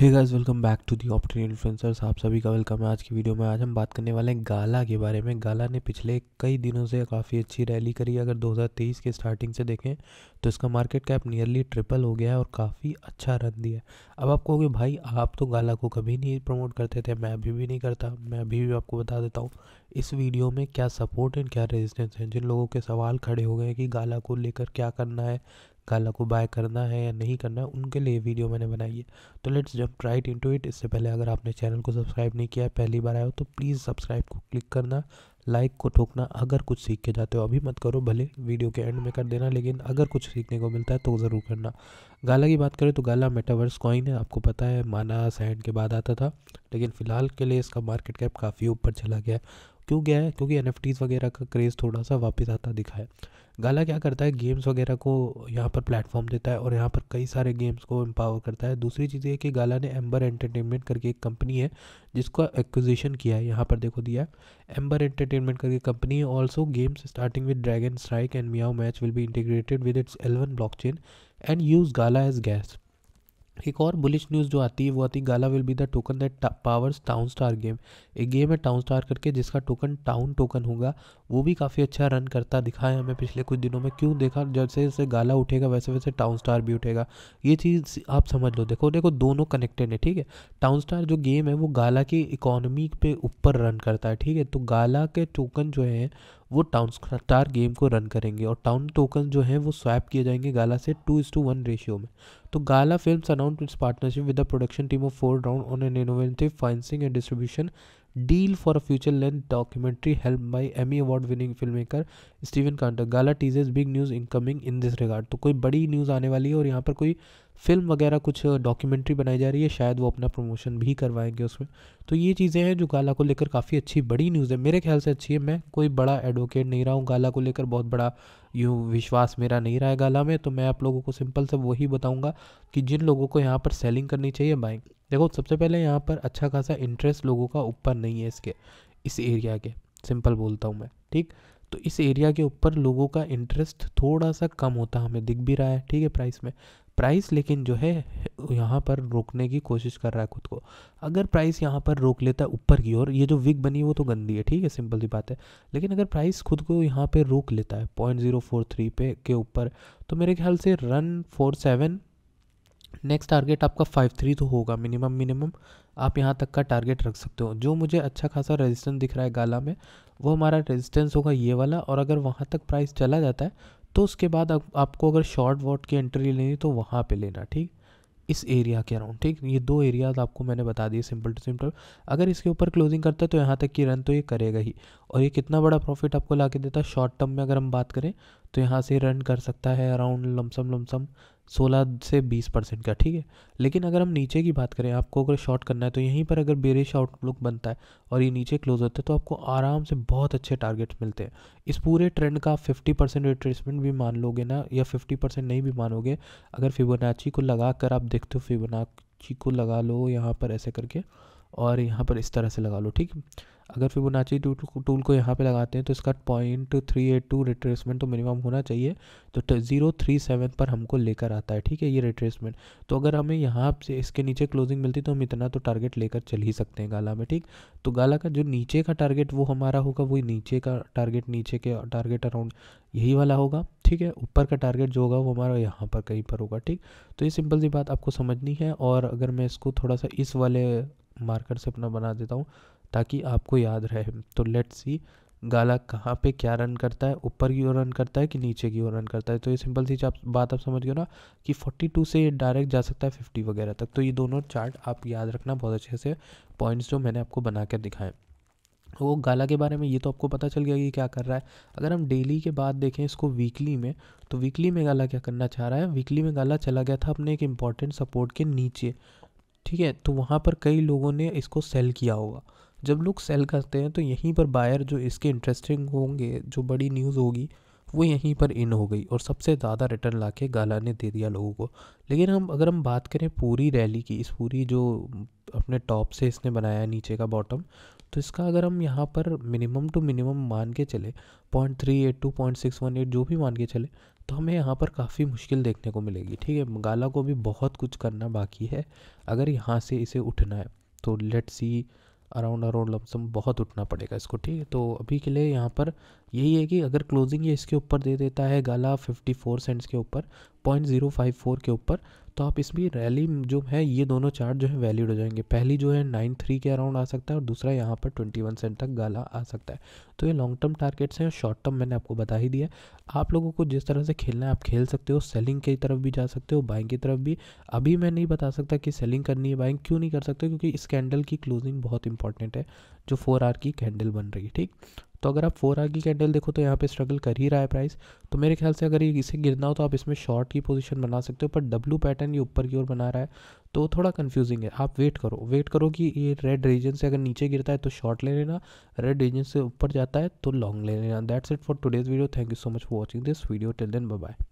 है guys welcome back to the option influencers आप सभी का वेलकम है आज की वीडियो में आज हम बात करने वाले हैं गाला के बारे में गाला ने पिछले कई दिनों से काफ़ी अच्छी रैली करी अगर 2023 के स्टार्टिंग से देखें तो इसका मार्केट कैप नियरली ट्रिपल हो गया है और काफ़ी अच्छा रन दिया अब आप कहोगे भाई आप तो गाला को कभी नहीं प्रमोट करते थे मैं अभी भी नहीं करता मैं अभी भी आपको बता देता हूँ इस वीडियो में क्या सपोर्ट एंड क्या रेजिस्टेंस है जिन लोगों के सवाल खड़े हो गए कि गाला को लेकर क्या करना है गाला को बाय करना है या नहीं करना है उनके लिए वीडियो मैंने बनाई है तो let's jump right into it इससे पहले अगर आपने चैनल को सब्सक्राइब नहीं किया है पहली बार आए हो तो प्लीज़ सब्सक्राइब को क्लिक करना लाइक को ठोकना अगर कुछ सीख के जाते हो अभी मत करो भले वीडियो के एंड में कर देना लेकिन अगर कुछ सीखने को मिलता है तो ज़रूर करना गाला की बात करें तो गाला मेटावर्स कॉइन है आपको पता है माना सैंड के बाद आता था लेकिन फ़िलहाल के लिए इसका मार्केट कैप काफ़ी ऊपर चला गया है क्यों गया है क्योंकि एन वगैरह का क्रेज़ थोड़ा सा वापस आता दिखा है गाला क्या करता है गेम्स वगैरह को यहाँ पर प्लेटफॉर्म देता है और यहाँ पर कई सारे गेम्स को एम्पावर करता है दूसरी चीज़ ये कि गाला ने एम्बर एंटरटेनमेंट करके एक कंपनी है जिसको एक्विजिशन किया है यहाँ पर देखो दिया है एम्बर एंटरटेनमेंट करके company also games starting with Dragon Strike and Meow Match will भी integrated with its L one block and use Gala as gas एक और बुलिश न्यूज़ जो आती है वो आती है Gala will be the token that powers Town Star game एक गेम है टाउन स्टार करके जिसका टोकन टाउन टोकन होगा वो भी काफ़ी अच्छा रन करता दिखा है हमें पिछले कुछ दिनों में क्यों देखा जैसे जैसे गाला उठेगा वैसे वैसे टाउन स्टार भी उठेगा ये चीज़ आप समझ लो देखो देखो दोनों कनेक्टेड है ठीक है टाउन स्टार जो गेम है वो गाला की इकोनॉमी पे ऊपर रन करता है ठीक है तो गाला के टोकन जो है वो टाउन स्टार गेम को रन करेंगे और टाउन टोकन जो है वो स्वैप किए जाएंगे गाला से two is to one ratio में तो Gala film announce its partnership with the production team of four round on an innovative financing and distribution deal for a future length documentary help by Emmy award winning film maker Steven Cantor Gala teases big news incoming in this regard तो कोई बड़ी news आने वाली है और यहाँ पर कोई फिल्म वगैरह कुछ डॉक्यूमेंट्री बनाई जा रही है शायद वो अपना प्रमोशन भी करवाएंगे उसमें तो ये चीज़ें हैं जो गाला को लेकर काफ़ी अच्छी बड़ी न्यूज़ है मेरे ख्याल से अच्छी है मैं कोई बड़ा एडवोकेट नहीं रहा हूँ गाला को लेकर बहुत बड़ा यूँ विश्वास मेरा नहीं रहा है गाला में तो मैं आप लोगों को सिंपल से वही बताऊँगा कि जिन लोगों को यहाँ पर सेलिंग करनी चाहिए बाइक देखो सबसे पहले यहाँ पर अच्छा खासा इंटरेस्ट लोगों का ऊपर नहीं है इसके इस एरिया के सिंपल बोलता हूँ मैं ठीक तो इस एरिया के ऊपर लोगों का इंटरेस्ट थोड़ा सा कम होता हमें दिख भी रहा है ठीक है प्राइस में प्राइस लेकिन जो है यहाँ पर रोकने की कोशिश कर रहा है खुद को अगर प्राइस यहाँ पर रोक लेता है ऊपर की ओर ये जो विग बनी है वो तो गंदी है ठीक है सिंपल सी बात है लेकिन अगर प्राइस खुद को यहाँ पे रोक लेता है पॉइंट ज़ीरो फोर थ्री पे के ऊपर तो मेरे ख्याल से run four seven next target आपका फाइव थ्री तो होगा मिनिमम मिनिमम आप यहाँ तक का टारगेट रख सकते हो जो मुझे अच्छा खासा रेजिस्टेंस दिख रहा है गाला में वो हमारा रेजिस्टेंस होगा ये वाला और अगर वहाँ तक प्राइस चला जाता है तो उसके बाद आप, आपको अगर शॉर्ट वॉट की एंट्री लेनी तो वहाँ पर लेना ठीक इस एरिया के अराउंड ठीक ये दो एरियाज आपको मैंने बता दिए सिंपल टू सिंपल अगर इसके ऊपर क्लोजिंग करता है तो यहाँ तक की रन तो ये करेगा ही और ये कितना बड़ा प्रॉफिट आपको ला के देता है शॉर्ट टर्म में अगर हम बात करें तो यहाँ से रन कर सकता है अराउंड लमसम लमसम सोलह से बीस परसेंट का ठीक है लेकिन अगर हम नीचे की बात करें आपको अगर शॉर्ट करना है तो यहीं पर अगर बेरिश आउटलुक बनता है और ये नीचे क्लोज होता है तो आपको आराम से बहुत अच्छे टारगेट्स मिलते हैं इस पूरे ट्रेंड का फिफ्टी परसेंट रिट्रेसमेंट भी मान लोगे ना या फिफ्टी परसेंट नहीं भी मानोगे अगर फिबोनाची को लगा कर आप देखते हो फिबोनाची को लगा लो यहाँ पर ऐसे करके और यहाँ पर इस तरह से लगा लो ठीक अगर फिबोनाची टूल को यहाँ पे लगाते हैं तो इसका point three eight two retracement तो मिनिमम होना चाहिए तो ज़ीरो थ्री सेवन पर हमको लेकर आता है ठीक है ये रिट्रेसमेंट तो अगर हमें यहाँ से इसके नीचे क्लोजिंग मिलती तो हम इतना तो टारगेट लेकर चल ही सकते हैं गाला में ठीक तो गाला का जो नीचे का टारगेट वो हमारा होगा वही नीचे का टारगेट नीचे के टारगेट अराउंड यही वाला होगा ठीक है ऊपर का टारगेट जो होगा वो हमारा यहाँ पर कहीं पर होगा ठीक तो ये सिंपल सी बात आपको समझनी है और अगर मैं इसको थोड़ा सा इस वाले मार्कर से अपना बना देता हूँ ताकि आपको याद रहे तो लेट्स सी गाला कहाँ पे क्या रन करता है ऊपर की ओर रन करता है कि नीचे की ओर रन करता है तो ये सिंपल सी आप बात आप समझ गए ना कि 42 से ये डायरेक्ट जा सकता है 50 वगैरह तक तो ये दोनों चार्ट आप याद रखना बहुत अच्छे से पॉइंट्स जो मैंने आपको बना कर दिखाएं वो गाला के बारे में ये तो आपको पता चल गया कि क्या कर रहा है अगर हम डेली के बाद देखें इसको वीकली में तो वीकली में गाला क्या करना चाह रहा है वीकली में गाला चला गया था अपने एक इम्पॉर्टेंट सपोर्ट के नीचे ठीक है तो वहाँ पर कई लोगों ने इसको सेल किया होगा जब लोग सेल करते हैं तो यहीं पर बायर जो इसके इंटरेस्टिंग होंगे जो बड़ी न्यूज़ होगी वो यहीं पर इन हो गई और सबसे ज़्यादा रिटर्न ला के गाला ने दे दिया लोगों को लेकिन हम अगर हम बात करें पूरी रैली की इस पूरी जो अपने टॉप से इसने बनाया नीचे का बॉटम तो इसका अगर हम यहाँ पर मिनिमम टू मिनिमम मान के चले point three eight two point six one eight जो भी मान के चले तो हमें यहाँ पर काफ़ी मुश्किल देखने को मिलेगी ठीक है गाला को भी बहुत कुछ करना बाकी है अगर यहाँ से इसे उठना है तो let see around around lump sum बहुत उठना पड़ेगा इसको ठीक है तो अभी के लिए यहाँ पर यही है कि अगर क्लोजिंग ये इसके ऊपर दे देता है गाला 54 सेंट्स के ऊपर 0.054 के ऊपर तो आप इसमें रैली जो है ये दोनों चार्ट जो है वैलिड हो जाएंगे पहली जो है नाइन थ्री के अराउंड आ सकता है और दूसरा यहाँ पर ट्वेंटी वन सेंट तक गाला आ सकता है तो ये लॉन्ग टर्म टारगेट्स हैं शॉर्ट टर्म मैंने आपको बता ही दिया आप लोगों को जिस तरह से खेलना है आप खेल सकते हो सेलिंग की तरफ भी जा सकते हो बाइंग की तरफ भी अभी मैं नहीं बता सकता कि सेलिंग करनी है बाइंग क्यों नहीं कर सकते क्योंकि इस कैंडल की क्लोजिंग बहुत इंपॉर्टेंट है जो फोर आर की कैंडल बन रही है ठीक तो अगर आप फोर आर की कैंडल देखो तो यहाँ पे स्ट्रगल कर ही रहा है प्राइस तो मेरे ख्याल से अगर ये इसे गिरना हो तो आप इसमें शॉर्ट की पोजीशन बना सकते हो पर डब्लू पैटर्न ये ऊपर की ओर बना रहा है तो थोड़ा कंफ्यूजिंग है आप वेट करो वेट करो कि ये रेड रीजन से अगर नीचे गिरता है तो शॉर्ट ले लेना रेड रीजन से ऊपर जाता है तो लॉन्ग ले लेना that's it for today's video thank you so much for watching this video till then bye